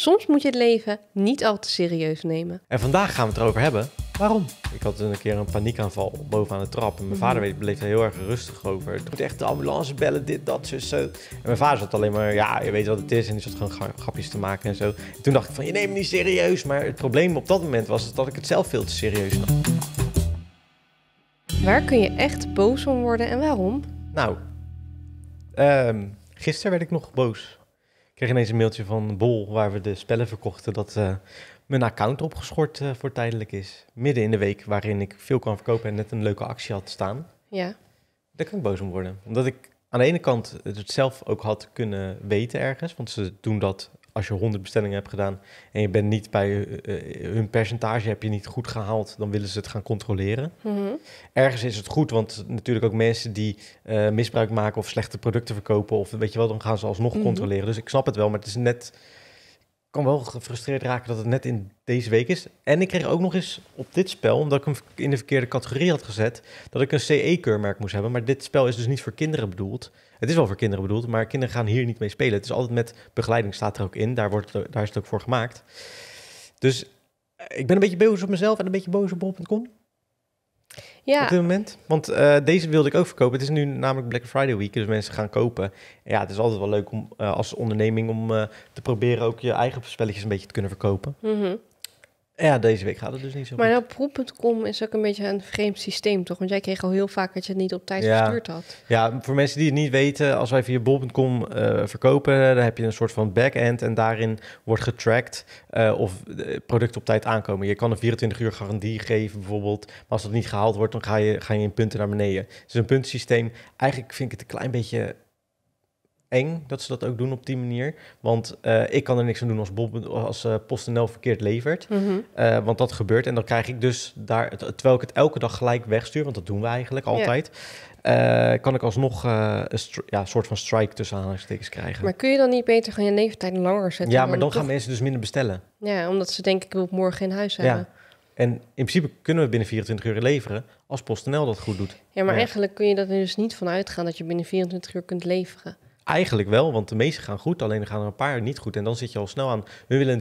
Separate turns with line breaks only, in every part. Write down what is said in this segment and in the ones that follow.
Soms moet je het leven niet al te serieus nemen.
En vandaag gaan we het erover hebben. Waarom? Ik had een keer een paniekaanval bovenaan de trap. En mijn mhm. vader bleef er heel erg rustig over. Het moet echt de ambulance bellen, dit, dat, zo, zo. En mijn vader zat alleen maar, ja, je weet wat het is. En die zat gewoon grapjes te maken en zo. En toen dacht ik van, je neemt me niet serieus. Maar het probleem op dat moment was dat ik het zelf veel te serieus nam.
Waar kun je echt boos om worden en waarom?
Nou, um, gisteren werd ik nog boos kreeg ineens een mailtje van Bol, waar we de spellen verkochten, dat uh, mijn account opgeschort eh, voor tijdelijk is. Midden in de week, waarin ik veel kan verkopen en net een leuke actie had staan. Ja. Daar kan ik boos om worden. Omdat ik aan de ene kant het zelf ook had kunnen weten ergens, want ze doen dat als je 100 bestellingen hebt gedaan en je bent niet bij eh, eh, hun percentage heb je niet goed gehaald, dan willen ze het gaan controleren. Mhm. Ergens is het goed, want natuurlijk ook mensen die eh, misbruik maken of slechte producten verkopen of weet je wel, dan gaan ze alsnog mhm. controleren. Dus ik snap het wel, maar het is net kan wel gefrustreerd raken dat het net in deze week is. En ik kreeg ook nog eens op dit spel, omdat ik hem in de verkeerde categorie had gezet, dat ik een CE-keurmerk moest hebben. Maar dit spel is dus niet voor kinderen bedoeld. Het is wel voor kinderen bedoeld, maar kinderen gaan hier niet mee spelen. Het is altijd met begeleiding, staat er ook in. Daar, wordt daar is het ook voor gemaakt. Dus ik ben een beetje boos op mezelf en een beetje boos op bol.com. Ja. Op dit moment. Want eh, deze wilde ik ook verkopen. Het is nu namelijk Black Friday week, dus mensen gaan kopen. Ja, het is altijd wel leuk om eh, als onderneming om eh, te proberen ook je eigen spelletjes een beetje te kunnen verkopen. Mhm. Ja, deze week gaat het dus niet zo Maar
op nou, is ook een beetje een vreemd systeem, toch? Want jij kreeg al heel vaak dat je het niet op tijd ja. gestuurd had.
Ja, voor mensen die het niet weten, als wij via bol.com uh, eh, verkopen, dan heb je een soort van back-end en daarin wordt getracked uh, of producten op tijd aankomen. Je kan een 24 uur garantie geven bijvoorbeeld, maar als dat niet gehaald wordt, dan ga je, ga je in punten naar beneden. Dus een puntensysteem, eigenlijk vind ik het een klein beetje eng dat ze dat ook doen op die manier. Want eh, ik kan er niks aan doen als, Bob, als uh, PostNL verkeerd levert. Mhm. Eh, want dat gebeurt. En dan krijg ik dus daar, terwijl ik het elke dag gelijk wegstuur, want dat doen we eigenlijk altijd. kan ik alsnog een ja, soort van strike tussen aanhalingstekens krijgen. Maar
kun je dan niet beter gewoon je leeftijd langer zetten? Ja, maar dan, gaan
mensen dus minder bestellen.
Ja, omdat ze denk ik op morgen in huis hebben. Ja.
En in principe kunnen we binnen 24 uur leveren als PostNL dat goed doet. Ja, maar eigenlijk
kun je er dus niet van uitgaan dat je binnen 24 uur kunt leveren.
Eigenlijk wel, want de meeste gaan goed, alleen er gaan er een paar niet goed. En dan zit je al snel aan, we willen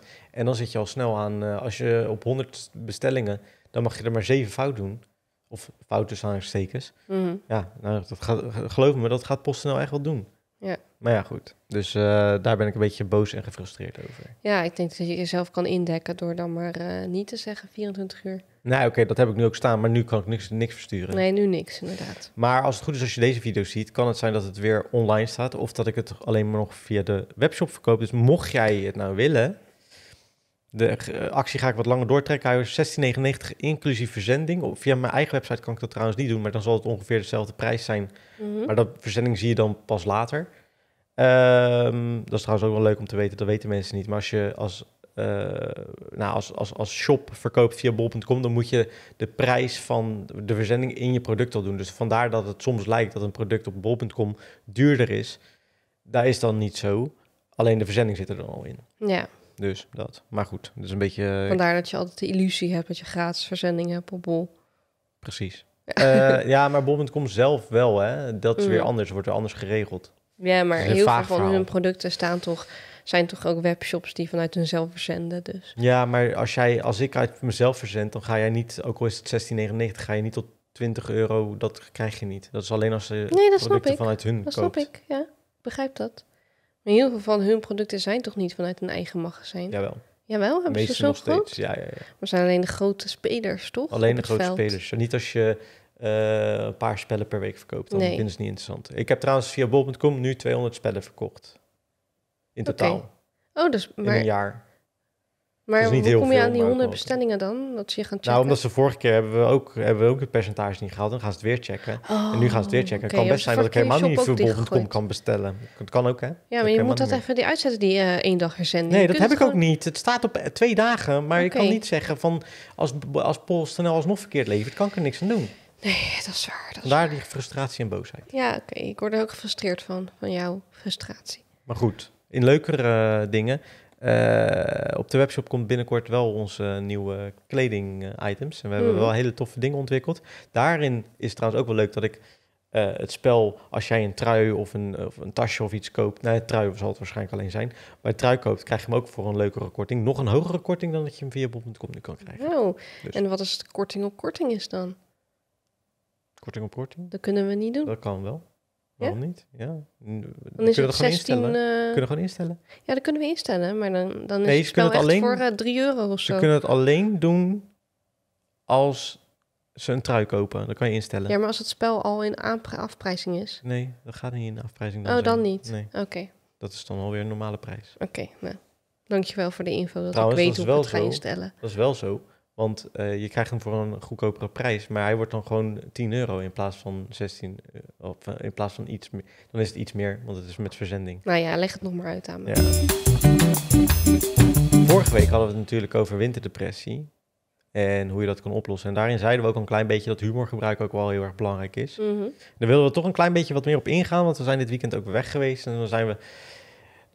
93%. En dan zit je al snel aan, eh, als je op 100 bestellingen, dan mag je er maar 7 fout doen. Of fouten zijn stekers. Mm -hmm. Ja, nou, dat gaat, geloof me, dat gaat PostNL echt wel doen. Ja. Maar ja, goed. Dus eh, daar ben ik een beetje boos en gefrustreerd over.
Ja, ik denk dat je jezelf kan indekken door dan maar eh, niet te zeggen 24 uur.
Nee, nou, oké, dat heb ik nu ook staan, maar nu kan ik niks, niks versturen. Nee, nu niks, inderdaad. Maar als het goed is, als je deze video ziet, kan het zijn dat het weer online staat of dat ik het alleen maar nog via de webshop verkoop. Dus mocht jij het nou willen, de eh, actie ga ik wat langer doortrekken. Hij is 16,99 inclusief verzending. Via mijn eigen website kan ik dat trouwens niet doen, maar dan zal het ongeveer dezelfde prijs zijn. Mhm. Maar dat verzending zie je dan pas later. Ehm, dat is trouwens ook wel leuk om te weten, dat weten mensen niet. Maar als je als, eh, nou, als, als, als shop verkoopt via bol.com, dan moet je de prijs van de verzending in je product al doen. Dus vandaar dat het soms lijkt dat een product op bol.com duurder is. Daar is dan niet zo. Alleen de verzending zit er dan al in. Ja. Dus dat. Maar goed, dat is een beetje... Eh, Vandaar
dat je altijd de illusie hebt dat je gratis verzendingen, hebt op Bol.
Precies. Eh, ja, maar bol.com zelf wel, hè. Dat is weer mm. anders, wordt er anders geregeld. Ja, maar heel veel van hun
producten staan toch, zijn toch ook webshops die vanuit hunzelf verzenden. Dus.
Ja, maar als, jij, als ik uit mezelf verzend, dan ga jij niet, ook al is het 16,99, ga je niet tot 20 euro, dat krijg je niet. Dat is alleen als ze producten vanuit hun dat koopt. snap
ik, ja. Begrijp dat. In heel veel van hun producten zijn toch niet vanuit een eigen magazijn? Jawel. Jawel, hebben Meestal ze zo nog Steeds. Ja, ja, ja. Maar zijn alleen de grote spelers, toch? Alleen de grote veld. spelers.
Niet als je eh, een paar spellen per week verkoopt, dan is vinden ze niet interessant. Ik heb trouwens via bol.com nu 200 spellen verkocht. In totaal.
Oh, dus, maar... In een jaar. Maar hoe kom je aan die honderd bestellingen dan? Dat ze je gaan nou, checken? Nou, omdat
ze vorige keer hebben we ook, hebben we ook het percentage niet gehaald. Dan gaan ze het weer checken. en nu gaan ze het weer oh, checken. het kan best zijn dat ik helemaal niet veel kom, kan bestellen. Het kan ook, hè? Ja, maar je moet dat even
die uitzetten, die uh, één dag herzending. Nee, dat heb ik ook
niet. Het staat op eh, twee dagen. Maar okay. je kan niet zeggen van als, als PostNL nou alsnog verkeerd levert, kan ik er niks aan doen. Nee, dat is waar. Dat is Daar die frustratie en boosheid.
Ja, oké. Ik word er ook gefrustreerd van, van jouw frustratie.
Maar goed, in leukere eh, dingen. Eh, op de webshop komt binnenkort wel onze nieuwe kleding-items. Eh, en we hebben hmm. wel hele toffe dingen ontwikkeld. Daarin is trouwens ook wel leuk dat ik eh, het spel, als jij een trui of een, of een tasje of iets koopt, nou, trui zal het waarschijnlijk alleen zijn, maar trui koopt, krijg je hem ook voor een leukere korting. Nog een hogere korting dan dat je hem via bol.com nu kan krijgen.
Oh, dus. en wat is het korting op korting is dan?
Korting op korting?
Dat kunnen we niet doen. Dat
kan wel. Waarom niet? Ja. Dan is kunnen het 16... Eh, kunnen we gewoon instellen?
Ja, dat kunnen we instellen. Maar dan, dan is het spel alleen, voor uh, euro of Ze kunnen het
alleen doen als ze een trui kopen. Dan kan je instellen. Ja,
maar als het spel al in afprijzing is?
Nee, dat gaat niet in afprijzing. Dan oh, dan niet? Oké. Dat is dan alweer een normale prijs.
Oké, okay, nou, Dankjewel voor de info, dat ik weet hoe ik het wel ga instellen.
Dat is wel zo. Want eh, je krijgt hem voor een goedkopere prijs, maar hij wordt dan gewoon 10 euro in plaats van 16, eh, of eh, in plaats van iets meer. Dan is het iets meer, want het is met verzending. Nou
ja, leg het nog maar uit aan me. Ja.
Vorige week hadden we het natuurlijk over winterdepressie en hoe je dat kan oplossen. En daarin zeiden we ook een klein beetje dat humorgebruik ook wel heel erg belangrijk is. Mhm. Daar wilden we toch een klein beetje wat meer op ingaan, want we zijn dit weekend ook weg geweest en dan zijn we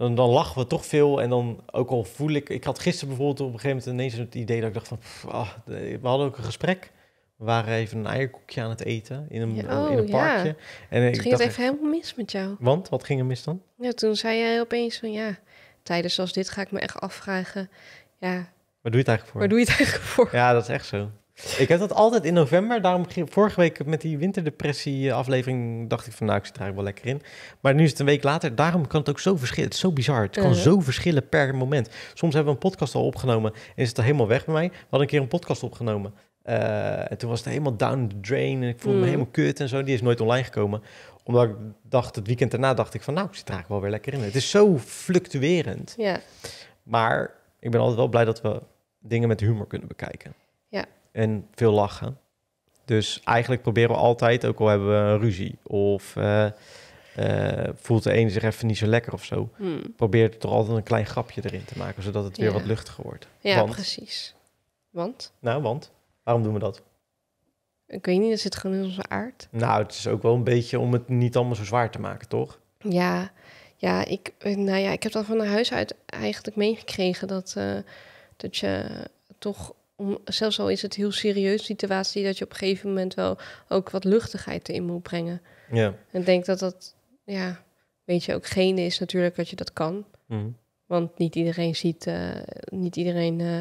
dan, dan lachen we toch veel. En dan ook al voel ik... Ik had gisteren bijvoorbeeld op een gegeven moment ineens het idee dat ik dacht van... ah, we hadden ook een gesprek. We waren even een eierkoekje aan het eten in een, in een oh, parkje. En ik ging het even
helemaal mis met jou.
Want? Wat ging er mis dan?
Ja, toen zei jij opeens van ja, tijdens zoals dit ga ik me echt afvragen. Ja. Waar doe je het eigenlijk voor? Waar doe je het eigenlijk voor?
Ja, dat is echt zo. Ik heb dat altijd in november. Daarom vorige week met die winterdepressie eh, aflevering dacht ik van nou, ik zit er wel lekker in. Maar nu is het een week later. Daarom kan het ook zo verschillen. Het is zo bizar. Het kan zo verschillen per moment. Soms hebben we een podcast al opgenomen en is het al helemaal weg bij mij. We hadden een keer een podcast opgenomen. Eh, en toen was het helemaal down the drain en ik voelde me mm. helemaal kut en zo. Die is nooit online gekomen. Omdat ik dacht, het weekend daarna dacht ik van nou, ik zit er eigenlijk wel weer lekker in. Het is zo fluctuerend. Ja. Maar ik ben altijd wel blij dat we dingen met humor kunnen bekijken. Ja, en veel lachen. Dus eigenlijk proberen we altijd, ook al hebben we een ruzie of eh, eh, voelt de ene zich even niet zo lekker of zo, hmm. probeer toch altijd een klein grapje erin te maken, zodat het weer wat luchtiger wordt. Ja,
precies. Want?
Nou, want waarom doen we dat?
Ik weet niet, Dat zit gewoon in onze aard?
Nou, het is ook wel een beetje om het niet allemaal zo zwaar te maken, toch?
Ja, ja, ik, eh, nou ja, ik heb dat van huis uit eigenlijk meegekregen dat, dat je toch om, zelfs al is het heel serieus situatie, dat je op een gegeven moment wel ook wat luchtigheid erin moet brengen. Ja. En ik denk dat dat, ja, weet je, ook geen is natuurlijk dat je dat kan. Mhm. Want niet iedereen ziet, eh, niet iedereen eh,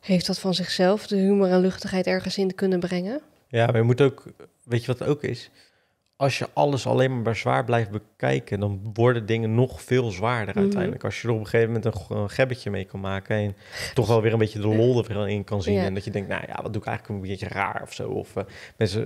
heeft dat van zichzelf, de humor en luchtigheid ergens in te kunnen brengen.
Ja, maar je moet ook, weet je wat het ook is? als je alles alleen maar, bezwaar zwaar blijft bekijken, dan worden dingen nog veel zwaarder mhm. uiteindelijk. Als je er op een gegeven moment een, een gebbetje mee kan maken en toch wel weer een beetje de lol erin in kan zien. En dat je denkt, nou ja, wat doe ik eigenlijk een beetje raar of zo. Of eh,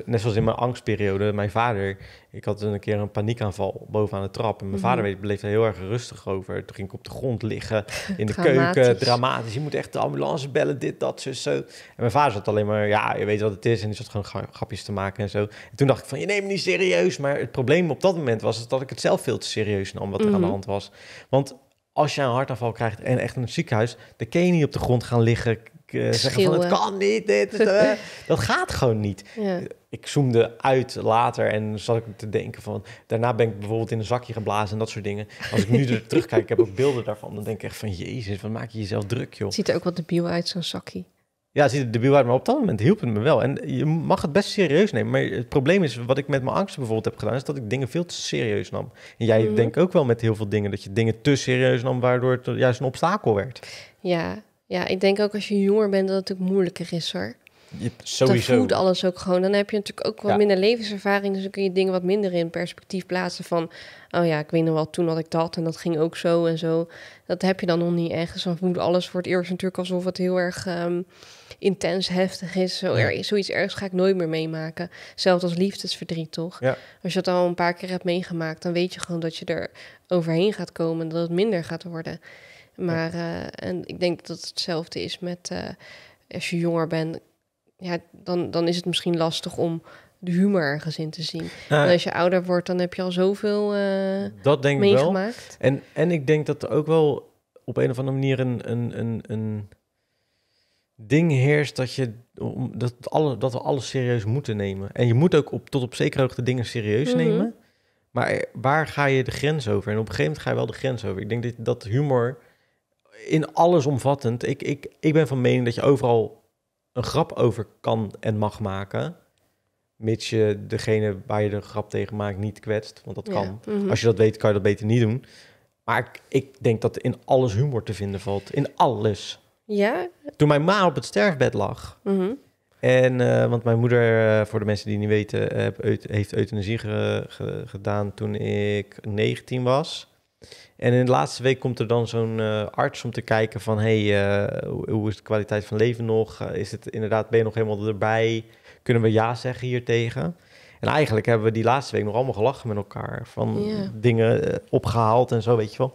net zoals in mijn angstperiode, mijn vader, ik had een keer een paniekaanval bovenaan de trap. En mijn vader mhm. bleef daar heel erg rustig over. Toen ging ik op de grond liggen, in de keuken, dramatisch. Je moet echt de ambulance bellen, dit, dat, zo, zo. En mijn vader zat alleen maar, ja, je weet wat het is. En die zat gewoon grapjes te maken en zo. En toen dacht ik van, je neemt niet serieus maar het probleem op dat moment was dat ik het zelf veel te serieus nam wat er aan de mhm. hand was. Want als je een hartaanval krijgt en echt in het ziekenhuis, dan kun je niet op de grond gaan liggen. Eh, zeggen van het kan niet, dit, eh. dat gaat gewoon niet. Ik zoomde uit later en zat ik te denken van... daarna ben ik bijvoorbeeld in een zakje geblazen en dat soort dingen. Als ik nu er terugkijk, ik heb ook beelden daarvan... dan denk ik echt van jezus, wat maak je jezelf druk, joh. Het ziet
er ook wat debiel uit, zo'n zakje.
Ja, zie het debuut maar op dat moment hielp het me wel. En je mag het best serieus nemen. Maar het probleem is, wat ik met mijn angsten bijvoorbeeld heb gedaan, is dat ik dingen veel te serieus nam. En jij denk mhm. denkt ook wel met heel veel dingen dat je dingen te serieus nam, waardoor het juist een obstakel werd.
Ja, ja ik denk ook als je jonger bent dat het natuurlijk moeilijker is hoor.
je sowieso. Dat voelt
alles ook gewoon. Dan heb je natuurlijk ook wat minder levenservaring. Dus dan kun je dingen wat minder in perspectief plaatsen van... oh ja, ik weet nog wel, toen had ik dat en dat ging ook zo en zo. Dat heb je dan nog niet echt. Dus dan voelt alles voor het eerst natuurlijk alsof het heel erg... Um, intens heftig is. Zo erg, er, zoiets ergens ga ik nooit meer meemaken. Zelfs als liefdesverdriet, toch? Ja. Als je dat al een paar keer hebt meegemaakt, dan weet je gewoon dat je er overheen gaat komen dat het minder gaat worden. Maar eh, en ik denk dat hetzelfde is met eh, als je jonger bent, ja, dan, dan is het misschien lastig om de humor ergens in te zien. en als je ouder wordt, dan heb je al zoveel uh, dat denk meegemaakt.
Ik wel. En, en ik denk dat er ook wel op een of andere manier een, een, een, een ding heerst dat, je, dat, alle, dat we alles serieus moeten nemen. En je moet ook op, tot op zekere hoogte dingen serieus mhm. nemen. Maar waar ga je de grens over? En op een gegeven moment ga je wel de grens over. Ik denk dat, dat humor in alles omvattend. Ik, ik, ik ben van mening dat je overal een grap over kan en mag maken. Mits je degene waar je de grap tegen maakt niet kwetst. Want dat kan. Mhm. Als je dat weet, kan je dat beter niet doen. Maar ik, ik, denk dat in alles humor te vinden valt. In alles. Ja? Toen mijn ma op het sterfbed lag. Mhm. En, eh, want mijn moeder, eh, voor de mensen die niet weten, heeft euthanasie gedaan toen ik 19 was. En in de laatste week komt er dan zo'n eh, arts om te kijken van... hey, hoe, hoe, is de kwaliteit van leven nog? is het inderdaad, ben je nog helemaal erbij? Kunnen we ja zeggen hiertegen? En eigenlijk hebben we die laatste week nog allemaal gelachen met elkaar. Van dingen opgehaald en zo, weet je wel.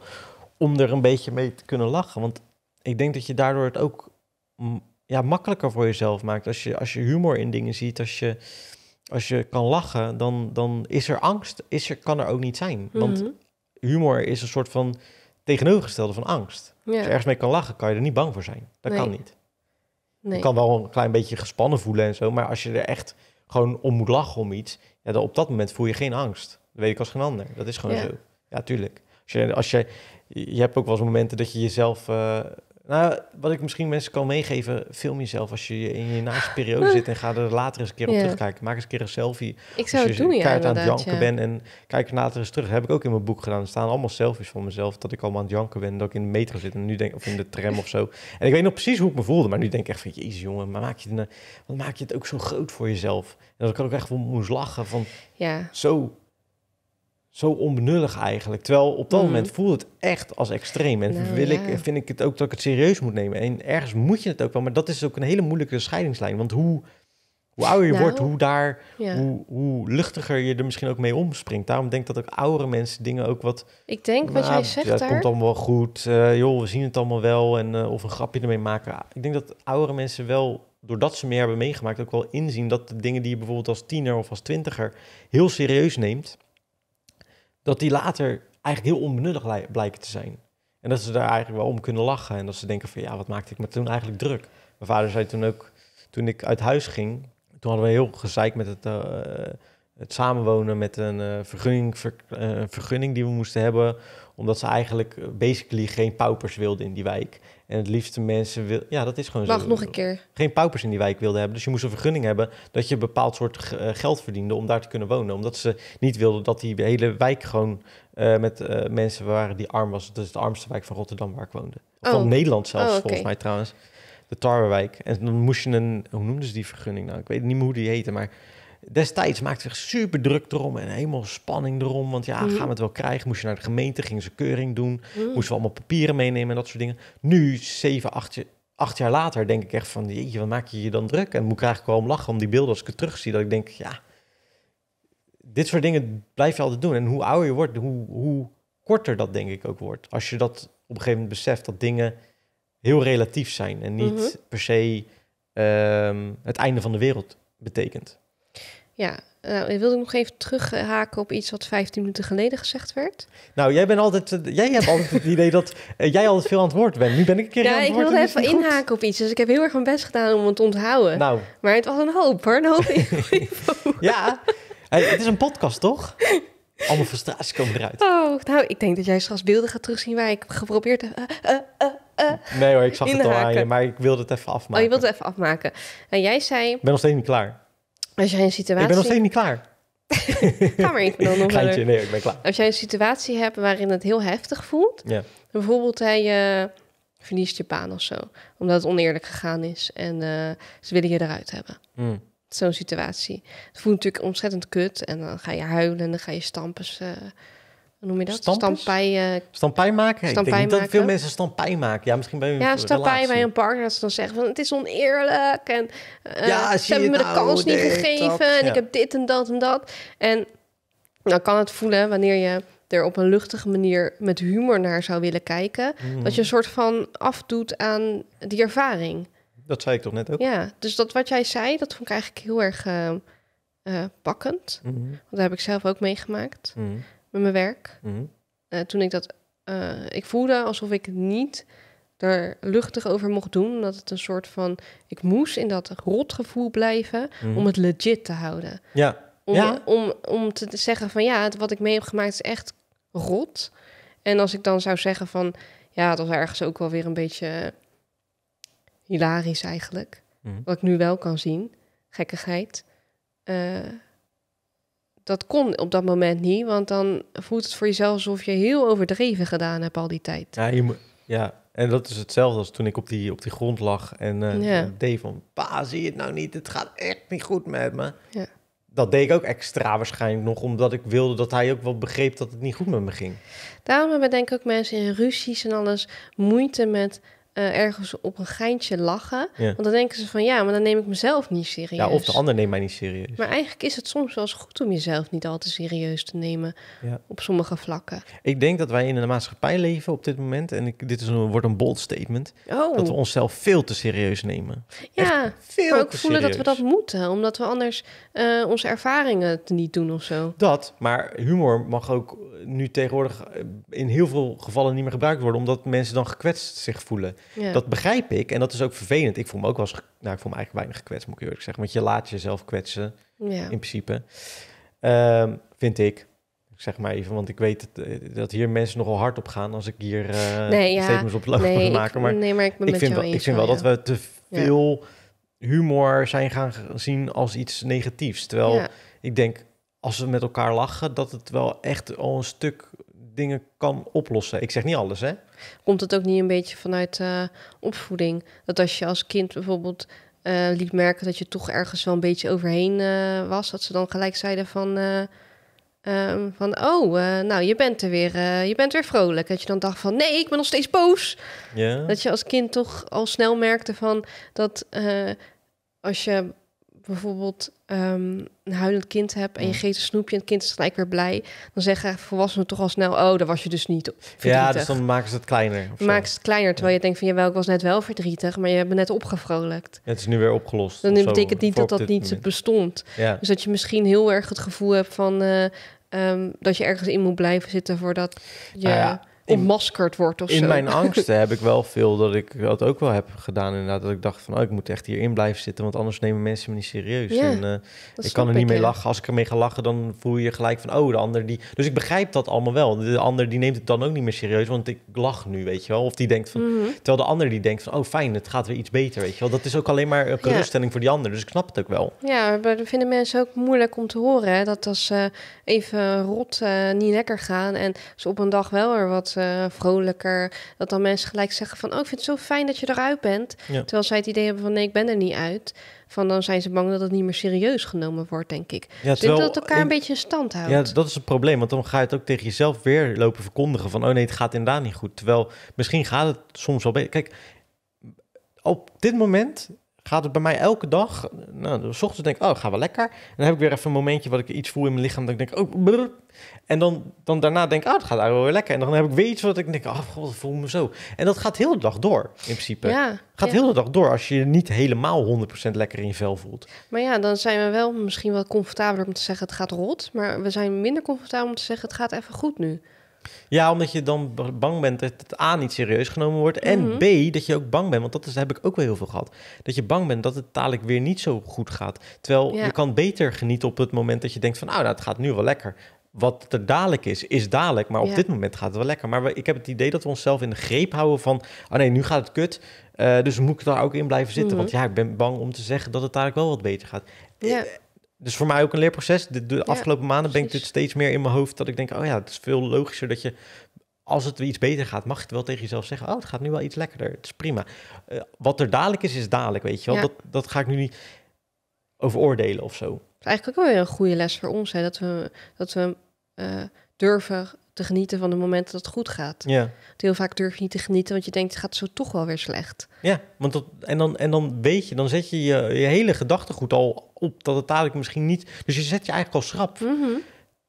Om er een beetje mee te kunnen lachen. Want ik denk dat je daardoor het ook ja, makkelijker voor jezelf maakt. Als je, als je humor in dingen ziet, als je, als je kan lachen, dan, dan is er angst, is er, kan er ook niet zijn. Want mhm. humor is een soort van tegenovergestelde van angst. Als je ergens mee kan lachen, kan je er niet bang voor zijn. Dat kan niet. Nee. Je kan wel een klein beetje gespannen voelen en zo, maar als je er echt gewoon om moet lachen om iets, ja, dan op dat moment voel je geen angst. Dat weet ik als geen ander. Dat is gewoon zo. Ja, tuurlijk. Als je, als je, je hebt ook wel eens momenten dat je jezelf eh, nou, wat ik misschien mensen kan meegeven, film jezelf als je in je naaste periode zit en ga er later eens een keer op terugkijken. Maak eens een keer een selfie. Ik zou als je doen, ja, aan het janken en kijk later eens terug. Dat heb ik ook in mijn boek gedaan. Er staan allemaal selfies van mezelf dat ik allemaal aan het janken ben, dat ik in de metro zit en nu denk of in de tram of zo. En ik weet nog precies hoe ik me voelde, maar nu denk ik echt van jezus jongen, maar maak je, het, nou- maak je het ook zo groot voor jezelf? En dat kan ook echt wel moest lachen van ja. zo zo onbenullig eigenlijk. Terwijl op dat mhm. moment voelt het echt als extreem. En nou wil ik, vind ik het ook dat ik het serieus moet nemen. En ergens moet je het ook wel. Maar dat is ook een hele moeilijke scheidingslijn. Want hoe, hoe ouder je nou, wordt, hoe, daar, hoe, hoe luchtiger je er misschien ook mee omspringt. Daarom denk ik dat ook oudere mensen dingen ook wat... Ik denk wat jij nou, zegt ja, het komt allemaal wel goed. Uh, joh, we zien het allemaal wel. En, eh, of een grapje ermee maken. Ik denk dat oudere mensen wel doordat ze meer hebben meegemaakt, ook wel inzien dat de dingen die je bijvoorbeeld als tiener of als twintiger heel serieus neemt, dat die later eigenlijk heel onbenullig blijken te zijn. En dat ze daar eigenlijk wel om kunnen lachen. En dat ze denken van ja, wat maakte ik me toen eigenlijk druk? Mijn vader zei toen ook, toen ik uit huis ging, toen hadden we heel gezeik met het, eh, het samenwonen met een eh, vergunning, eh, vergunning die we moesten hebben. Omdat ze eigenlijk basically geen paupers wilden in die wijk. En het liefste mensen wil. Ja, dat is gewoon zo. nog een keer. Geen paupers in die wijk wilden hebben. Dus je moest een vergunning hebben dat je een bepaald soort eh, geld verdiende om daar te kunnen wonen. Omdat ze niet wilden dat die hele wijk gewoon eh, met eh, mensen waren die arm was. Dat is de armste wijk van Rotterdam waar ik woonde. Of van oh. Nederland zelfs, oh, volgens mij trouwens. De Tarwewijk. En dan moest je een. Hoe noemden ze die vergunning nou? Ik weet niet meer hoe die heette, maar destijds maakte zich super druk erom en helemaal spanning erom. Want ja, mhm. gaan we het wel krijgen? Moest je naar de gemeente, gingen ze keuring doen. Mhm. Moesten we allemaal papieren meenemen en dat soort dingen. Nu, zeven, acht, jaar later, denk ik echt van... Jeetje, wat maak je je dan druk? En moet ik eigenlijk wel om lachen om die beelden als ik het terugzie. Dat ik denk, ja, dit soort dingen blijf je altijd doen. En hoe ouder je wordt, hoe, hoe korter dat denk ik ook wordt. Als je dat op een gegeven moment beseft, dat dingen heel relatief zijn. En niet mhm. per se ehm, het einde van de wereld betekent.
Ja, nou, wilde ik nog even terughaken op iets wat 15 minuten geleden gezegd werd.
Nou, jij bent altijd, eh, jij hebt altijd het idee dat eh, jij altijd veel aan het woord bent. Nu ben ik een keer ja, aan het woord. Ja, ik wilde even
inhaken op iets, dus ik heb heel erg mijn best gedaan om het te onthouden. Nou. Maar het was een hoop, hoor. Een hoop
ja, het is een podcast, toch? Allemaal frustraties komen eruit.
Oh, nou, ik denk dat jij straks beelden gaat terugzien waar ik geprobeerd heb... Eh,
nee hoor, ik zag het al aan je, maar ik wilde het even afmaken. Oh, je
wilt het even afmaken. En jij zei... Ik
ben nog steeds niet klaar.
Als jij een situatie... Ik ben nog steeds niet klaar. Ga maar, dan nog Kleintje, nee, ik ben klaar. Als jij een situatie hebt waarin het heel heftig voelt... Ja. Bijvoorbeeld, hij eh, verliest je baan of zo. Omdat het oneerlijk gegaan is. En eh, ze willen je eruit hebben. Hmm. Zo'n situatie. Het voelt natuurlijk ontzettend kut. En dan ga je huilen en dan ga je stampen. Eh, hoe noem je dat? Stampij, eh,
stampij maken? ik denk dat veel mensen stampij maken. Ja, misschien bij een Ja, stampij bij een
partner. Dat ze dan zeggen van, het is oneerlijk. En eh, ze hebben me de nou, kans niet gegeven. en ik heb dit en dat en dat. En dan kan het voelen wanneer je er op een luchtige manier met humor naar zou willen kijken. Mhm. Dat je een soort van afdoet aan die ervaring.
Dat zei ik toch net ook? Ja,
dus dat wat jij zei, dat vond ik eigenlijk heel erg eh, pakkend. Mm Dat heb ik zelf ook meegemaakt. Mhm met mijn werk. Mhm. Eh, toen ik dat. Eh, ik voelde alsof ik niet er luchtig over mocht doen. Dat het een soort van. Ik moest in dat rotgevoel blijven mhm. om het legit te houden. Ja. Om, ja. Om, om te zeggen van ja, het, wat ik mee heb gemaakt is echt rot. En als ik dan zou zeggen van ja, het was ergens ook wel weer een beetje hilarisch eigenlijk. Mhm. Wat ik nu wel kan zien. Gekkigheid. Eh, dat kon op dat moment niet, want dan voelt het voor jezelf alsof je heel overdreven gedaan hebt al die tijd.
Ja, ja. en dat is hetzelfde als toen ik op die, op die grond lag en eh, deed van... Pa, zie je het nou niet? Het gaat echt niet goed met me. Ja. Dat deed ik ook extra waarschijnlijk nog, omdat ik wilde dat hij ook wel begreep dat het niet goed met me ging.
Daarom hebben denk ik ook mensen in ruzies en alles moeite met eh, ergens op een geintje lachen. Want dan denken ze van ja, maar dan neem ik mezelf niet serieus. Ja, of de ander
neemt mij niet serieus. Maar
eigenlijk is het soms wel eens goed om jezelf niet al te serieus te nemen op sommige vlakken.
Ik denk dat wij in de maatschappij leven op dit moment. En ik, dit is een, wordt een bold statement. Oh. Dat we onszelf veel te serieus nemen. Ja, veel ook voelen dat we dat
moeten. Omdat we anders eh, onze ervaringen niet doen of zo.
Dat, maar humor mag ook nu tegenwoordig eh, in heel veel gevallen niet meer gebruikt worden. Omdat mensen dan gekwetst zich voelen. Ja. Dat begrijp ik en dat is ook vervelend. Ik voel me ook wel eens, nou, ik voel me eigenlijk weinig gekwetst, moet ik eerlijk zeggen. Want je laat jezelf kwetsen, ja. in principe. Ehm, vind ik. Ik zeg maar even, want ik weet eh, dat, hier mensen nogal hard op gaan als ik hier uh, nee, ja. steeds op maken. Maar, ik, nee, maar ik, ben met vind, wel, ik vind wel dat we te veel humor zijn gaan zien als iets negatiefs. Terwijl ik denk, als we met elkaar lachen, dat het wel echt al een stuk dingen kan oplossen. Ik zeg niet alles, hè?
Komt het ook niet een beetje vanuit eh, opvoeding? Dat als je als kind bijvoorbeeld eh, liet merken dat je toch ergens wel een beetje overheen eh, was, dat ze dan gelijk zeiden van. Ehm, van oh, nou je bent er weer, je bent weer vrolijk. Dat je dan dacht van nee, ik ben nog steeds boos. Dat je als kind toch al snel merkte van dat als je bijvoorbeeld ehm, een huilend kind hebt en je geeft een snoepje en het kind is gelijk weer blij, dan zeggen volwassenen toch al snel, oh, daar was je dus niet verdrietig. Ja, dus dan maken ze het kleiner. Maakt ze het kleiner, terwijl je denkt van, jawel, ik was net wel verdrietig, maar je hebt me net opgevrolijkt.
het is nu weer opgelost. Dan betekent niet dat dat niet
bestond. Ja. Dus dat je misschien heel erg het gevoel hebt van, eh, ehm, dat je ergens in moet blijven zitten voordat je... Nou ontmaskerd wordt of in zo. In mijn angsten
heb ik wel veel dat ik dat ook wel heb gedaan inderdaad. Dat ik dacht van, oh, ik moet echt hierin blijven zitten, want anders nemen mensen me niet serieus. en, eh, ik kan er niet mee lachen. Als ik ermee ga lachen, dan voel je je gelijk van, oh, de ander die... Dus ik begrijp dat allemaal wel. De ander die neemt het dan ook niet meer serieus, want ik lach nu, weet je wel. Of die denkt van, mhm. terwijl de ander die denkt van, oh, fijn, het gaat weer iets beter, weet je wel. Dat is ook alleen maar een geruststelling voor die ander, dus ik snap het ook wel.
Ja, maar dat vinden mensen ook moeilijk om te horen, hè? Dat als uh, even rot eh, niet lekker gaan en ze op een dag wel er wat eh, vrolijker. Dat dan mensen gelijk zeggen van, oh, ik vind het zo fijn dat je eruit bent. Terwijl zij het idee hebben van, nee, ik ben er niet uit. Van dan zijn ze bang dat het niet meer serieus genomen wordt, denk ik. Ja, dus dat elkaar een beetje in stand houdt. Ja,
dat is het probleem. Want dan ga je het ook tegen jezelf weer lopen verkondigen van, oh nee, het gaat inderdaad niet goed. Terwijl misschien gaat het soms wel beter. Kijk, op dit moment gaat het bij mij elke dag. Nou, de ochtend denk ik, oh, gaat we lekker. En dan heb ik weer even een momentje wat ik iets voel in mijn lichaam. Dat ik denk, oh, En dan, dan daarna denk ik, oh, het gaat eigenlijk wel weer lekker. En dan heb ik weer iets wat ik denk, oh, voel me zo. En dat gaat heel de dag door, in principe. Ja, gaat heel de dag door als je je niet helemaal 100% lekker in je vel voelt.
Maar ja, dan zijn we wel misschien wat comfortabeler om te zeggen, het gaat rot. Maar we zijn minder comfortabel om te zeggen, het gaat even goed nu.
Ja, omdat je dan bang bent dat het A niet serieus genomen wordt. En mhm. B, dat je ook bang bent, want dat is, heb ik ook wel heel veel gehad. Dat je bang bent dat het dadelijk weer niet zo goed gaat. Terwijl je kan beter genieten op het moment dat je denkt van... nou, dat gaat nu wel lekker. Wat er dadelijk is, is dadelijk. Maar op dit moment gaat het wel lekker. Maar we, ik heb het idee dat we onszelf in de greep houden van... oh nee, nu gaat het kut. Eh, dus moet ik daar ook in blijven zitten. Mhm. Want ja, ik ben bang om te zeggen dat het dadelijk wel wat beter gaat. Ja. Eh, dus voor mij ook een leerproces. De, afgelopen maanden precies. ben ik dit steeds meer in mijn hoofd dat ik denk, oh ja, het is veel logischer dat je als het iets beter gaat, mag je het wel tegen jezelf zeggen. Oh, het gaat nu wel iets lekkerder. Het is prima. Eh, wat er dadelijk is, is dadelijk, weet je wel. Dat, dat ga ik nu niet over oordelen of zo. Het
is eigenlijk ook wel weer een goede les voor ons. Hè? Dat we, dat we eh, durven te genieten van de momenten dat het goed gaat. Ja. heel vaak durf je niet te genieten, want je denkt, het gaat zo toch wel weer slecht.
Ja, want dat, en, dan, en dan weet je, dan zet je je, je hele gedachtegoed al dat het dadelijk misschien niet... Dus je zet je eigenlijk al schrap. Mhm.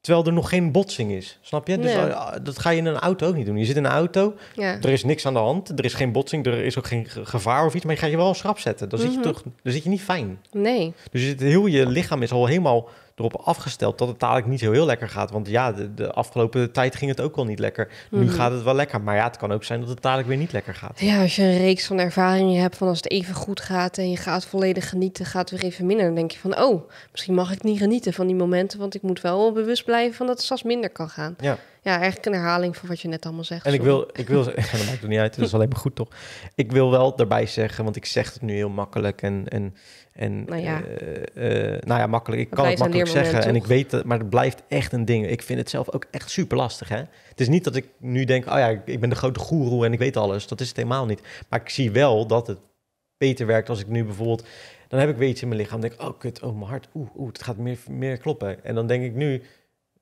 Terwijl er nog geen botsing is. Snap je? Dus eh, ah, dat ga je in een auto ook niet doen. Je zit in een auto, er is niks aan de hand, er is geen botsing, er is ook geen gevaar of iets, maar je gaat je wel schrap zetten. Dan, zit, je mhm. toch, dan zit je niet fijn. Nee. Dus je zit, heel je lichaam is al helemaal erop afgesteld dat het dadelijk niet zo heel lekker gaat. Want ja, de, afgelopen tijd ging het ook wel niet lekker. Nu hmm. gaat het wel lekker. Maar ja, het kan ook zijn dat het dadelijk weer niet lekker gaat.
Ja, als je een reeks van ervaringen hebt van als het even goed gaat en je gaat volledig genieten, gaat het weer even minder. Dan denk je van, oh, misschien mag ik niet genieten van die momenten, want ik moet wel bewust blijven van dat het zelfs minder kan gaan. Ja ja, eigenlijk een herhaling van wat je net allemaal zegt. En ik wil, ik wil dat
maakt het niet uit, dat is alleen maar goed toch? Ik wil wel daarbij zeggen, want ik zeg het nu heel makkelijk en, en, en nou ja, eh, eh, nou ja makkelijk. Ik kan het makkelijk zeggen en ik weet het, maar het blijft echt een ding. Ik vind het zelf ook echt super lastig. Hè? Het is niet dat ik nu denk, oh ja, ik ben de grote goeroe en ik weet alles. Dat is het helemaal niet. Maar ik zie wel dat het beter werkt als ik nu bijvoorbeeld dan heb ik weer iets in mijn lichaam. Dan denk ik, oh kut, oh mijn hart, oeh, oeh, het gaat meer, meer kloppen. En dan denk ik nu,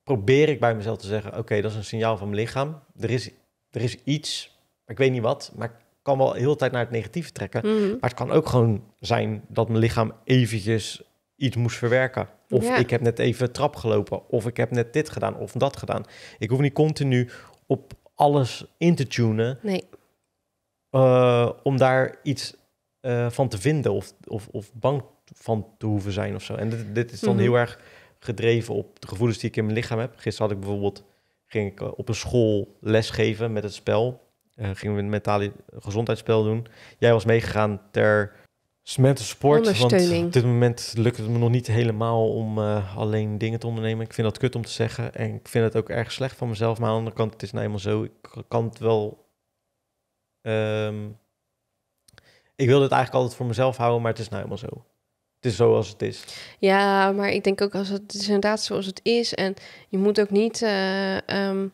probeer ik bij mezelf te zeggen: oké, dat is een signaal van mijn lichaam. Er is, er is iets, ik weet niet wat, maar ik kan wel heel de tijd naar het negatieve trekken. Mhm. Maar het kan ook gewoon zijn dat mijn lichaam eventjes iets moest verwerken. Of ik heb net even trap gelopen. Of ik heb net dit gedaan of dat gedaan. Ik hoef niet continu op alles in te tunen. Nee. Eh, om daar iets eh, van te vinden of, of, of bang van te hoeven zijn of zo. En dit, dit is dan mhm. heel erg gedreven op de gevoelens die ik in mijn lichaam heb. Gisteren had ik bijvoorbeeld, ging ik eh, op een school lesgeven met het spel. Eh, gingen we een mentale gezondheidsspel doen. Jij was meegegaan ter sport. Want op dit moment lukt het me nog niet helemaal om eh, alleen dingen te ondernemen. Ik vind dat kut om te zeggen. En ik vind het ook erg slecht van mezelf. Maar aan de andere kant, het is nou eenmaal zo. Ik kan het wel... Ehm, ik wilde het eigenlijk altijd voor mezelf houden, maar het is nou helemaal zo het is zoals het is.
Ja, maar ik denk ook als het, is inderdaad zoals het is. En je moet ook niet eh, ehm,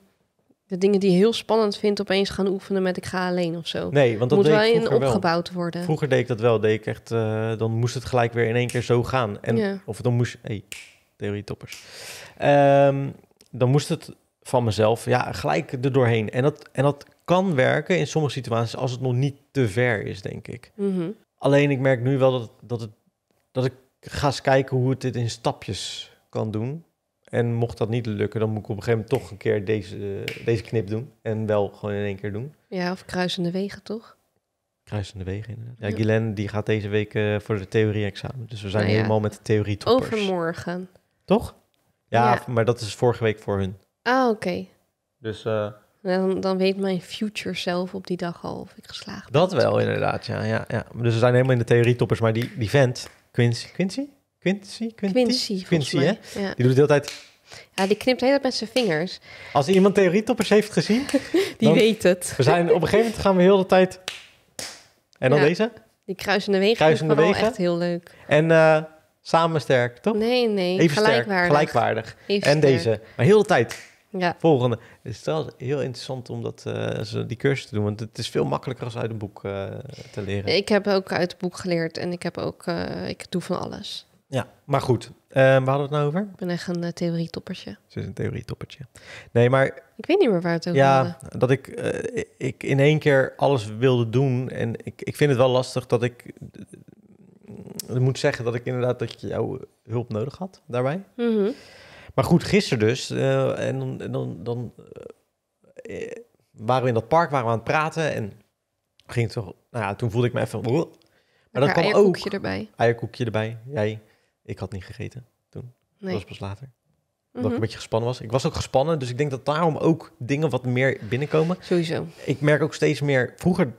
de dingen die je heel spannend vindt opeens gaan oefenen met ik ga alleen of zo. Nee, want dat moet wel in opgebouwd worden.
Vroeger deed ik dat wel. Deed ik echt, eh, dan moest het gelijk weer in één keer zo gaan. En, ja. Of dan moest. Hey, theorie toppers. Ehm, dan moest het van mezelf ja, gelijk er doorheen. En dat, en dat kan werken in sommige situaties als het nog niet te ver is, denk ik. Mhm. Alleen ik merk nu wel dat, dat het dat ik ga eens kijken hoe het dit in stapjes kan doen. En mocht dat niet lukken, dan moet ik op een gegeven moment toch een keer deze, deze knip doen. En wel gewoon in één keer doen.
Ja, of kruisende wegen, toch?
Kruisende wegen, inderdaad. Ja, ja. die gaat deze week eh, voor de theorie-examen. Dus we zijn nou helemaal met de theorie-toppers. Overmorgen. Toch? Ja, maar dat is vorige week voor hun.
Ah, oké. Dus... Eh, dan, dan, weet mijn future zelf op die dag al of ik geslaagd
ben. Dat wel, inderdaad. Ja, ja, ja. Dus we zijn helemaal in de theorie-toppers. Maar die, die vent, Quincy, Quincy? Quincy?
Quincy, Quincy, hè? Die doet de hele tijd... Ja, die knipt heel met zijn
vingers. Als iemand theorietoppers heeft gezien... die weet het. We zijn, op een gegeven moment gaan we heel de tijd... En dan deze?
Die kruisende wegen kruisende is wegen. echt heel leuk.
En eh, samen sterk, toch?
Nee, nee. gelijkwaardig. gelijkwaardig.
en deze. Maar heel de tijd... Ja. Volgende. Het is wel heel interessant om dat, eh, die cursus te doen, want het is veel makkelijker als uit een boek eh, te leren.
Ik heb ook uit het boek geleerd en ik heb ook, eh, ik doe van alles.
Ja, maar goed. waar hadden we het nou over? Ik
ben echt een theorietoppertje.
Ze is een theorietoppertje. Nee, maar... Ik weet niet meer waar het over Ja, dat ik, ik in één keer alles wilde doen en ik, ik vind het wel lastig dat ik... moet zeggen dat ik inderdaad dat je jouw hulp nodig had daarbij. Mm maar goed, gisteren dus. Eh, en dan, dan, dan eh, eh, waren we in dat park, waren we aan het praten. En ging toch, nou ja, toen voelde ik me even...
Maar dat kan kwam ook. Eierkoekje erbij.
Eierkoekje erbij. Jij, ik had niet gegeten toen. Nee. Dat was pas later. Dat ik mhm. een beetje gespannen was. Ik was ook gespannen, dus ik denk dat daarom ook dingen wat meer binnenkomen. Sowieso. Ik merk ook steeds meer. Vroeger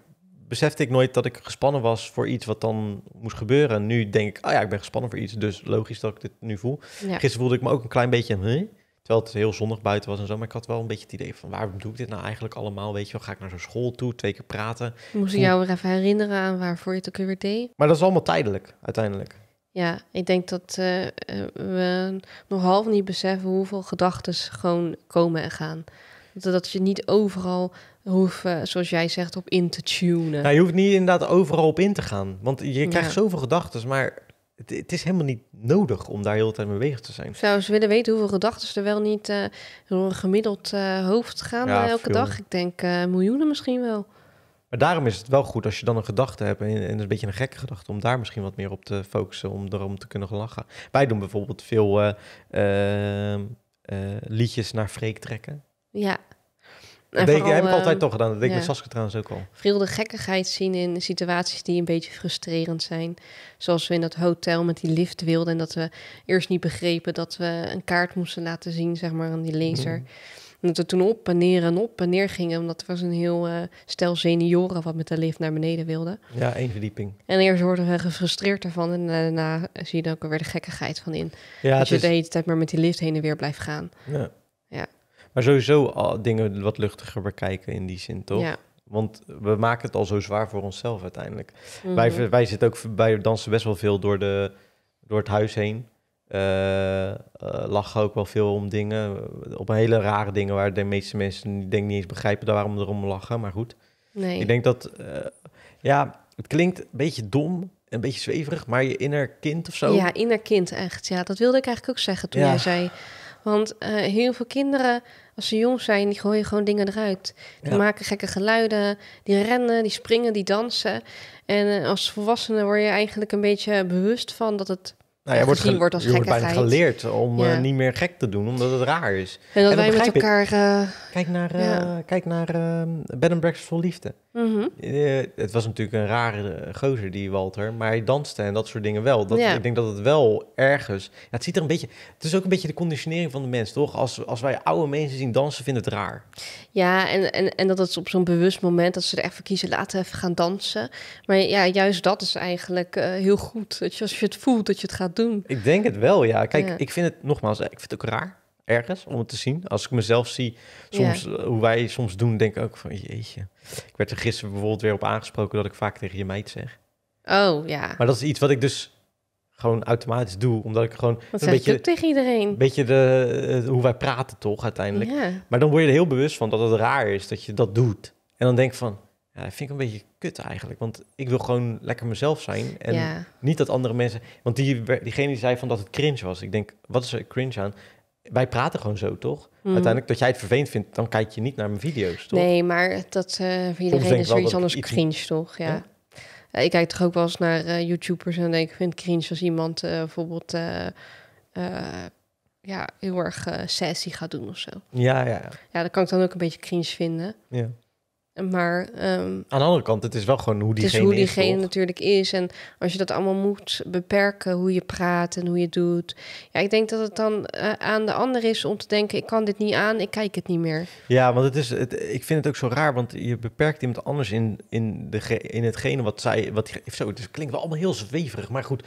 besefte ik nooit dat ik gespannen was voor iets wat dan moest gebeuren. En nu denk ik, oh ja, ik ben gespannen voor iets. Dus logisch dat ik dit nu voel. Gisteren voelde ik me ook een klein beetje... Huh? Terwijl het heel zonnig buiten was en zo. Maar ik had wel een beetje het idee van waarom doe ik dit nou eigenlijk allemaal? Weet je wel, ga ik naar zo'n school toe, twee keer praten.
Moest ik jou weer even herinneren aan waarvoor je het ook weer deed?
Maar dat is allemaal tijdelijk, uiteindelijk.
Ja, ik denk dat eh, eh, we nog half niet beseffen hoeveel gedachten gewoon komen en gaan. dat je niet overal hoeven, eh, zoals jij zegt, op in te tunen.
Nou, je hoeft niet inderdaad overal op in te gaan. Want je krijgt zoveel gedachten, maar het, is helemaal niet nodig om daar heel de tijd mee bezig te zijn.
Zou ze willen weten hoeveel gedachten er wel niet eh, door een gemiddeld uh, hoofd gaan ja, elke dag? Ik denk miljoenen misschien wel.
Maar daarom is het wel goed als je dan een gedachte hebt, en, een beetje een gekke gedachte, om daar misschien wat meer op te focussen, om erom te kunnen lachen. Wij doen bijvoorbeeld veel ehm, liedjes naar Freek trekken.
Ja dat heb ik altijd ehm, toch gedaan. Dat deed ik met Saskia trouwens ook al. Veel de gekkigheid zien in situaties die een beetje frustrerend zijn. Zoals we in dat hotel met die lift wilden. En dat we eerst niet begrepen dat we een kaart moesten laten zien, zeg maar, aan die lezer. Mhm. dat we toen op en neer en op en neer gingen. Omdat er was een heel eh, stel senioren wat met de lift naar beneden wilden.
Ja, één verdieping.
En eerst worden we gefrustreerd ervan. En daarna zie je dan ook weer de gekkigheid van in. Ja, dat je is... de hele tijd maar met die lift heen en weer blijft gaan. Ja.
Maar sowieso al dingen wat luchtiger bekijken in die zin, toch? Ja. Want we maken het al zo zwaar voor onszelf uiteindelijk. Mhm. wij, wij, zitten ook, wij dansen best wel veel door, de, door het huis heen. Eh, eh, lachen ook wel veel om dingen, eh, op hele rare dingen waar de meeste mensen denk niet eens begrijpen waarom erom lachen, maar goed. Nee. Ik denk dat, ja, het klinkt een beetje dom, een beetje zweverig, maar je inner kind of zo. Ja,
inner kind echt. Ja, dat wilde ik eigenlijk ook zeggen toen jij zei. Want heel veel kinderen als ze jong zijn, die gooien gewoon dingen eruit. Die maken gekke geluiden, die rennen, die springen, die dansen. En eh, als volwassene word je eigenlijk een beetje bewust van dat het
nou, ja, wordt gezien wordt als je wordt bijna geleerd om eh, niet meer gek te doen, omdat het raar is. En dat wij met elkaar... Eh, kijk naar, kijk naar Bed and Breakfast voor Liefde. Mhm. Eh, het was natuurlijk een rare eh, gozer, die Walter. Maar hij danste en dat soort dingen wel. Dat, Ik denk dat het wel ergens... Ja, het ziet er een beetje... Het is ook een beetje de conditionering van de mens, toch? Als, als wij oude mensen zien dansen, vinden het raar.
Ja, en, en, en dat het op zo'n bewust moment... dat ze er echt voor kiezen, laten even gaan dansen. Maar ja, juist dat is eigenlijk eh, heel goed. Dat je, als je het voelt, dat je het gaat
doen. Ik denk het wel, ja. Kijk, ik vind het nogmaals... Ik vind het ook raar ergens om het te zien. Als ik mezelf zie, soms, eh, hoe wij soms doen, denk ik ook van jeetje. Ik werd er gisteren bijvoorbeeld weer op aangesproken dat ik vaak tegen je meid zeg. Oh ja. Maar dat is iets wat ik dus gewoon automatisch doe, omdat ik gewoon dat een beetje tegen iedereen. Een beetje de, eh, hoe wij praten toch uiteindelijk. Maar dan word je er heel bewust van dat het raar is dat je dat doet. En dan denk ik van, ja, dat vind ik een beetje kut eigenlijk. Want ik wil gewoon lekker mezelf zijn. En niet dat andere mensen. Want die, diegene die zei van dat het cringe was. Ik denk, wat is er cringe aan? wij praten gewoon zo, toch? Mhm. Uiteindelijk, dat jij het vervelend vindt, dan kijk je niet naar mijn video's, toch? Nee,
maar dat uh, voor iedereen is zoiets anders iets... cringe, toch? Ja. Eh, ik kijk toch ook wel eens naar eh, YouTubers en denk, ik vind cringe als iemand bijvoorbeeld... ja, heel erg sessie gaat doen of zo. Ja, ja, ja. Ja, dat kan ik dan ook een beetje cringe vinden. Ja. Maar ehm, aan
de andere kant, het is wel gewoon hoe diegene, het is hoe diegene,
natuurlijk is. En als je dat allemaal moet beperken, hoe je praat en hoe je doet. Ja, ik denk dat het dan eh, aan de ander is om te denken: ik kan dit niet aan, ik kijk het niet meer.
Ja, want het is, ik vind het ook zo raar, want je beperkt iemand anders in, in, de, in hetgene wat zij. Wat, zo, het klinkt wel allemaal heel zweverig, maar goed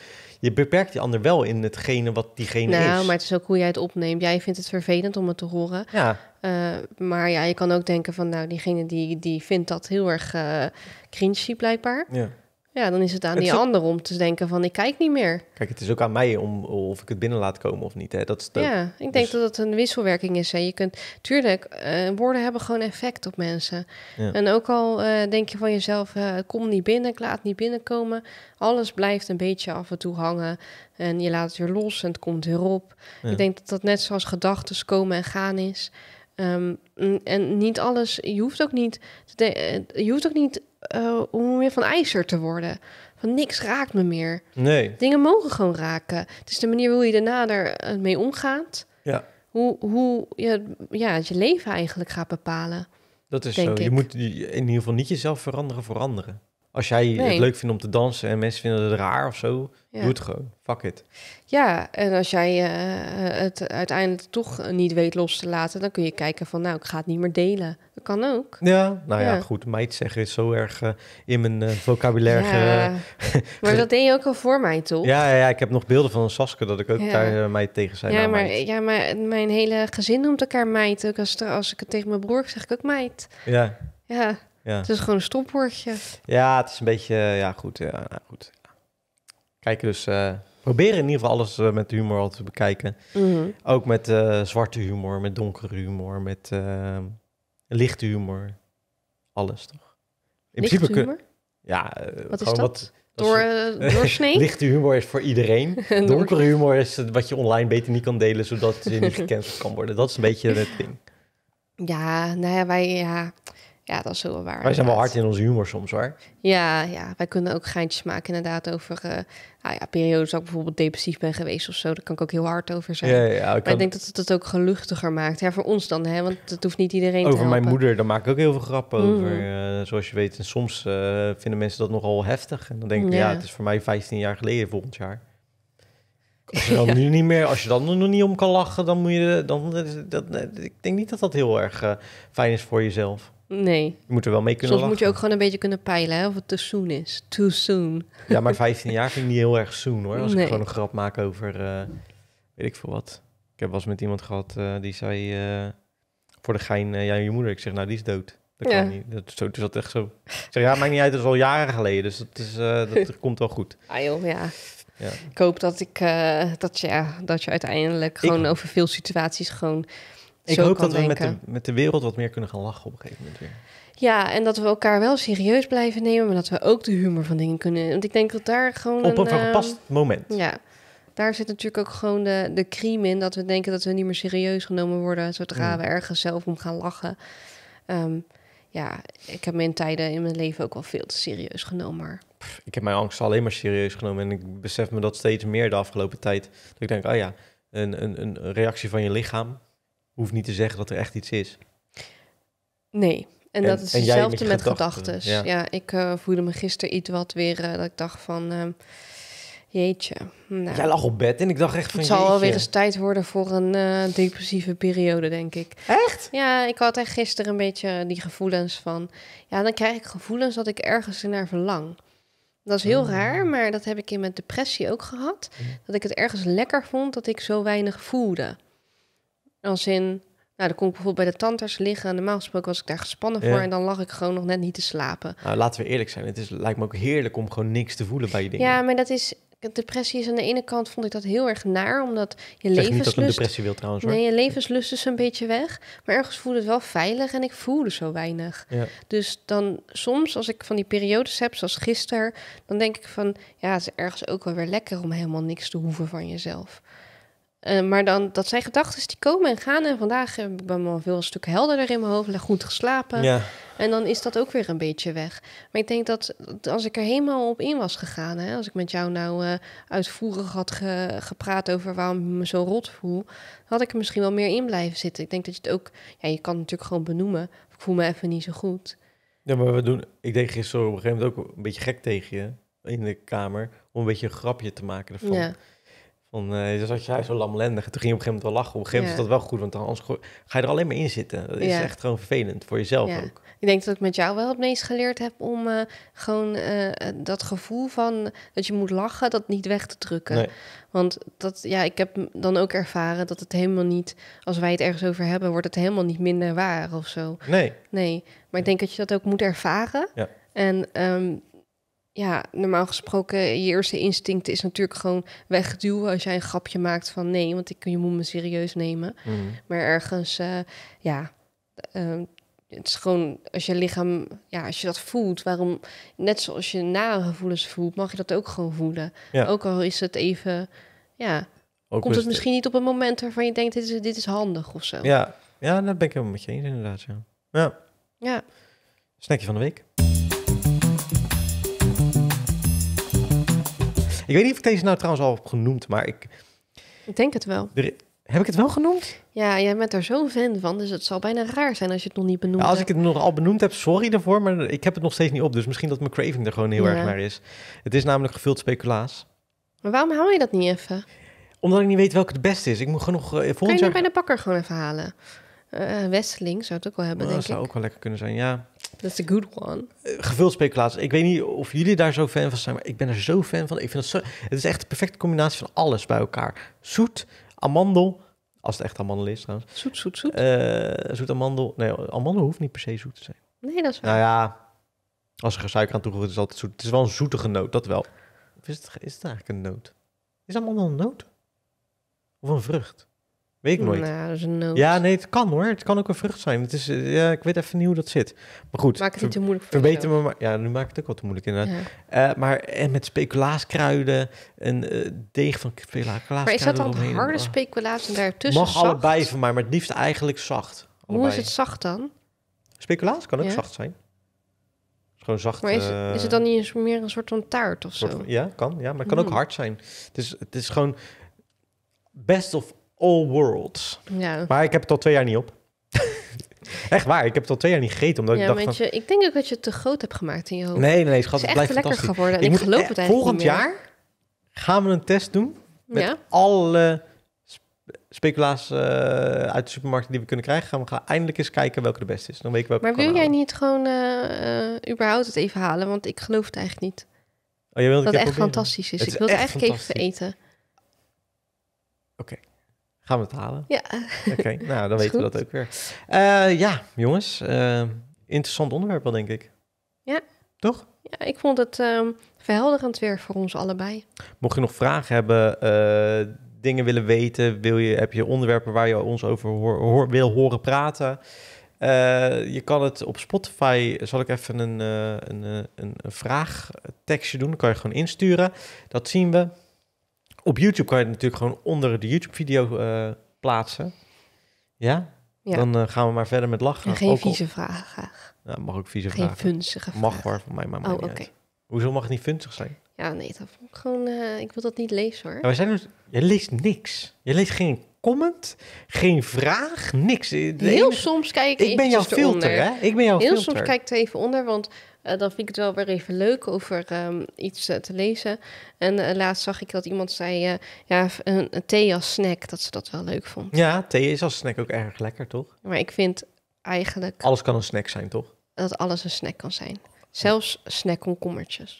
je beperkt die ander wel in hetgene wat diegene nou, is. Nou, maar het
is ook hoe jij het opneemt. Jij vindt het vervelend om het te horen. Ja. Eh, maar ja, je kan ook denken van, nou, diegene die, die vindt dat heel erg uh, cringy blijkbaar. Ja. Ja, dan is het aan die ander om te denken van ik kijk niet meer.
Kijk, het is ook aan mij om of ik het binnen laat komen of niet. Hè? Dat is Ja,
ik denk dus- dat dat een wisselwerking is. Hè? Je kunt, tuurlijk, eh, woorden hebben gewoon effect op mensen. En ook al eh, denk je van jezelf, eh, kom niet binnen, ik laat niet binnenkomen. Alles blijft een beetje af en toe hangen. En je laat het weer los en het komt weer op. Ik denk dat dat net zoals gedachten komen en gaan is. Ehm, en niet alles, je hoeft ook niet, je hoeft ook niet eh, om weer van ijzer te worden. Van niks raakt me meer. Nee. Dingen mogen gewoon raken. Het is de manier hoe je daarna eh, mee omgaat. Ja. Hoe, hoe je ja, je leven eigenlijk gaat bepalen. Dat is zo. Je moet
in ieder geval niet jezelf veranderen voor anderen. Als jij het leuk vindt om te dansen en mensen vinden het raar of zo, ja. Doe het gewoon. Fuck it.
Ja, en als jij eh, eh, het uiteindelijk toch niet weet los te laten, dan kun je kijken van, nou, ik ga het niet meer delen. Dat kan ook.
Ja, nou ja, goed. Meid zeggen is zo erg eh, in mijn vocabulaire. maar dat
deed je ook al voor mij, toch? Ja,
ja, ik heb nog beelden van een Saske dat ik ook daar mij tegen zei. Ja, nou, maar,
ja, maar mijn hele gezin noemt elkaar meid. Ook als, als ik het tegen mijn broer zeg, ik ook meid. Ja. Ja. Ja. Het is gewoon een stopwoordje.
Ja, het is een beetje, ja goed, ja, nou, goed kijken dus... Uh, eh, proberen in ieder geval alles eh, met humor al te bekijken. Mhm. Ook met eh, zwarte humor, met donkere humor, met lichte humor. Alles toch? In principe humor? ja, wat is Wat, door, uh, Lichte humor is voor iedereen. Donkere humor is wat je online beter niet kan delen, zodat je niet gecanceld kan worden. Dat is een beetje het ding.
Ja, nou ja, wij, ja, ja, dat is wel waar. Wij zijn wel
hard in onze humor soms hoor.
Ja, ja wij kunnen ook geintjes maken inderdaad over eh, nou ja, periodes dat ik bijvoorbeeld depressief ben geweest of zo. Daar kan ik ook heel hard over zijn. Ja, ik maar ik denk dat het het ook geluchtiger maakt. Ja, voor ons dan, hè? want het hoeft niet iedereen over mijn moeder,
daar maak ik ook heel veel grappen mhm. over. Eh, zoals je weet. En soms eh, vinden mensen dat nogal heftig. En dan denk ik, ja. het is voor mij 15 jaar geleden volgend jaar. Als je dan nu niet meer, als je dan nog niet om kan lachen, dan moet je dan. dat, ik denk niet dat dat heel erg fijn is voor jezelf. Nee. Je moet er wel mee kunnen Soms moet je
ook gewoon een beetje kunnen peilen hè, of het te soon is. Too soon. Ja,
maar 15 jaar vind ik niet heel erg soon hoor. Als ik gewoon een grap maak over, eh, weet ik veel wat. Ik heb wel eens met iemand gehad eh, die zei eh, voor de gein, ja, je moeder. Ik zeg, nou, die is dood. Dat kan ja. niet. Dat, zo, dus is dat echt zo. zeg, ja, maakt niet uit. Dat is al jaren geleden. Dus dat, is, dat komt wel goed.
Ah ja. Ja. Ik hoop dat ik dat, ja, dat je uiteindelijk gewoon over veel situaties gewoon ik hoop dat we met de,
met de wereld wat meer kunnen gaan lachen op een gegeven moment weer.
Ja, en dat we elkaar wel serieus blijven nemen, maar dat we ook de humor van dingen kunnen. Want ik denk dat daar gewoon. Op een, een ehm, moment. Ja, daar zit natuurlijk ook gewoon de, de crime in dat we denken dat we niet meer serieus genomen worden zodra mm. we ergens zelf om gaan lachen. Ehm, ja, ik heb mijn tijden in mijn leven ook wel veel te serieus genomen. Maar...
ik heb mijn angst alleen maar serieus genomen en ik besef me dat steeds meer de afgelopen tijd. Dat ik denk, oh ja, een, een, een reactie van je lichaam hoeft niet te zeggen dat er echt iets is.
Nee, en, dat is en hetzelfde met gedachten. Ja. ik eh, voelde me gisteren iets wat weer eh, dat ik dacht van. Ehm, jeetje. Hm, nou, Jij lag op bed en ik dacht echt van. Het zal jeetje. wel weer eens tijd worden voor een eh, depressieve periode, denk ik. Echt? Ja, ik had echt gisteren een beetje die gevoelens van. Ja, dan krijg ik gevoelens dat ik ergens naar verlang. Dat is heel ah. raar, maar dat heb ik in mijn depressie ook gehad. Mm. Dat ik het ergens lekker vond dat ik zo weinig voelde. Als in, nou, dan kon ik bijvoorbeeld bij de tandarts liggen. En normaal gesproken was ik daar gespannen voor. En dan lag ik gewoon nog net niet te slapen.
Nou, laten we eerlijk zijn. Het is, lijkt me ook heerlijk om gewoon niks te voelen bij je dingen. Ja,
maar dat is... Depressie is aan de ene kant vond ik dat heel erg naar, omdat je levenslust... niet dat een depressie
wil trouwens Nee, je
levenslust is een beetje weg. Maar ergens voelde het wel veilig en ik voelde zo weinig. Ja. Dus dan soms als ik van die periodes heb, zoals gisteren, dan denk ik van... Ja, het is ergens ook wel weer lekker om helemaal niks te hoeven van jezelf. Eh, maar dan, dat zijn gedachten die komen en gaan. En vandaag heb ik wel veel een stuk helderder in mijn hoofd, goed geslapen. Ja. En dan is dat ook weer een beetje weg. Maar ik denk dat als ik er helemaal op in was gegaan, hè, als ik met jou nou uh, uitvoerig had gepraat over waarom ik me zo rot voel, had ik er misschien wel meer in blijven zitten. Ik denk dat je het ook, ja, je kan het natuurlijk gewoon benoemen. Ik voel me even niet zo goed.
Ja, maar we doen, ik deed gisteren op een gegeven moment ook een beetje gek tegen je in de kamer om een beetje een grapje te maken ervan. Ja. Van, uh, dan zat je zo lamlendig. En toen ging je op een gegeven moment wel lachen. Op een gegeven moment is dat wel goed, want anders ga je er alleen maar in zitten. Dat is echt gewoon vervelend voor jezelf ook.
Ik denk dat ik met jou wel het meest geleerd heb om eh, gewoon eh, dat gevoel van dat je moet lachen, dat niet weg te drukken. Want dat, ja, ik heb dan ook ervaren dat het helemaal niet, als wij het ergens over hebben, wordt het helemaal niet minder waar of zo. Nee. Nee. Maar ik denk dat je dat ook moet ervaren. Ja. En ehm, ja, normaal gesproken, je eerste instinct is natuurlijk gewoon wegduwen als jij een grapje maakt van nee, want ik, je moet me serieus nemen. Mhm. Maar ergens, eh, ja, eh, het is gewoon als je lichaam, ja, als je dat voelt, waarom, net zoals je nare gevoelens voelt, mag je dat ook gewoon voelen. Ja. Ook al is het even, ja, ook komt het misschien niet op een moment waarvan je denkt, dit is, dit is handig of zo. Ja,
ja, dat ben ik helemaal met je eens inderdaad, ja. Ja. ja. Snackje van de week. Ik weet niet of ik deze nou trouwens al heb genoemd, maar ik...
Ik denk het wel.
heb ik het wel genoemd?
Ja, jij bent er zo'n fan van, dus het zal bijna raar zijn als je het nog niet benoemt nou, Als ik het
nog al benoemd heb, sorry daarvoor, maar ik heb het nog steeds niet op. Dus misschien dat mijn craving er gewoon heel erg naar is. Het is namelijk gevuld speculaas.
Maar waarom hou je dat niet even?
Omdat ik niet weet welke het beste is. Ik moet gewoon nog... Uh, volgend kan je bij de
bakker gewoon even halen? Uh, zou het ook wel hebben, oh, denk ik. Dat zou
ook wel lekker kunnen zijn, ja.
That's a good one.
Gevuld speculatie. Ik weet niet of jullie daar zo fan van zijn, maar ik ben er zo fan van. Ik vind het zo... Het is echt de perfecte combinatie van alles bij elkaar. Zoet, amandel, als het echt amandel is trouwens. Zoet, zoet, zoet. Eh, zoet amandel. Nee, amandel hoeft niet per se zoet te zijn. Nee, dat is wel. Nou ja, als er suiker aan toegevoegd is, altijd zoet. Het is wel een zoetige noot, dat wel. is het, is eigenlijk een noot? Is amandel een noot? Of een vrucht? Weet ik nooit. Nou, ja, nee, het kan hoor. Het kan ook een vrucht zijn. Het is, eh, ja, ik weet even niet hoe dat zit. Maar goed. Maak het niet te moeilijk voor Verbeter me maar. Ja, nu maak ik het ook wel te moeilijk inderdaad. Eh, maar en eh, met speculaaskruiden een deeg van speculaaskruiden Maar is dat dan eromheen. harde oh. speculaas en daartussen Mag zacht? allebei van mij, maar het liefst eigenlijk zacht. Allebei. Hoe is het zacht dan? Speculaas kan ook zacht zijn. Is gewoon zacht. Maar is, is het dan
niet meer een soort van taart of zo? ja,
kan. Ja, maar het kan ook hmm. hard zijn. Dus het is gewoon best of all worlds. Ja. Maar ik heb het al twee jaar niet op. echt waar, ik heb het al twee jaar niet gegeten. Omdat ik dacht van... je,
ik denk ook dat je het te groot hebt gemaakt in je hoofd. Nee, nee, nee schat, het, het, blijft lekker geworden. ik, ik geloof het eigenlijk Volgend jaar
gaan we een test doen met alle speculaas eh, uit de supermarkt die we kunnen krijgen, gaan we gaan eindelijk eens kijken welke de beste is. Dan weet ik welke. Maar wil
jij niet gewoon eh, eh, überhaupt het even halen? Want ik geloof het eigenlijk niet.
Oh, jij wilt dat het echt proberen. fantastisch is. ik wil het eigenlijk even eten. Oké. Gaan we het halen? Ja. Oké, nou dan weten we dat ook weer. Eh, ja, jongens, uh, interessant onderwerp wel, denk ik. Ja. Toch? Ja,
ik vond het ehm, verhelderend weer voor ons allebei.
Mocht je nog vragen hebben, eh, dingen willen weten, wil je, heb je onderwerpen waar je ons over hoor, wil horen praten? Eh, je kan het op Spotify, zal ik even een, een, een, een vraagtekstje doen, kan je gewoon insturen. Dat zien we. Op YouTube kan je het natuurlijk gewoon onder de YouTube-video eh, plaatsen. Ja? Dan eh, gaan we maar verder met lachen. geen vieze vragen graag. Ja, mag ook vieze geen vragen. Geen funstige vragen. Mag hoor, van mij maar oh, oké. Hoezo mag het niet vunzig zijn?
Ja, nee, dat gewoon... Eh, ik wil dat niet lezen hoor. wij zijn dus...
Je leest niks. Je leest geen geen vraag, niks. De Heel
soms kijk ik. Ik ben jouw filter, hè? Ik ben jouw Heel soms kijk ik er even onder, want eh, dan vind ik het wel weer even leuk over ehm, iets eh, te lezen. En eh, laatst zag ik dat iemand zei, ja, een, thee als snack, dat ze dat wel leuk vond.
Ja, thee is als snack ook erg lekker, toch?
Maar ik vind eigenlijk...
Alles kan een snack zijn, toch?
Dat alles een snack kan zijn. Zelfs snack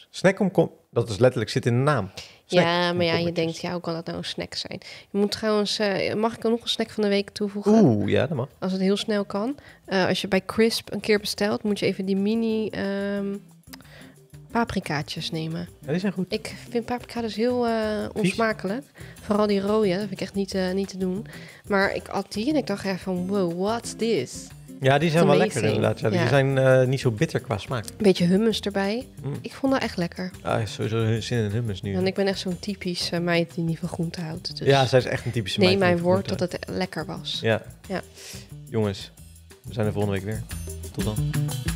Snackomkom, dat is letterlijk zit in de naam ja, maar
ja, je denkt, ja, hoe kan dat nou een snack zijn? Je moet trouwens, eh, mag ik er nog een snack van de week toevoegen? Oeh, ja, dat mag. Als het heel snel kan. Eh, als je bij Crisp een keer bestelt, moet je even die mini um, paprikaatjes nemen. die zijn goed. Ik vind paprika dus heel uh, onsmakelijk. Vooral die rode, dat vind ik echt niet, niet te doen. Maar ik at die en ik dacht even van, wow, what's this? Ja, die zijn wel lekker inderdaad. Die
zijn eh, niet zo bitter qua smaak. Een
beetje hummus erbij. Mm. Ik vond dat echt lekker.
Ah, sowieso zin in hummus nu. Want
ik ben echt zo'n typisch eh, meid die niet van groente houdt.
Dus ja, zij is echt een typische meid. Nee, mijn woord dat het lekker was. Ja. ja. Jongens, we zijn er volgende week weer. Tot dan.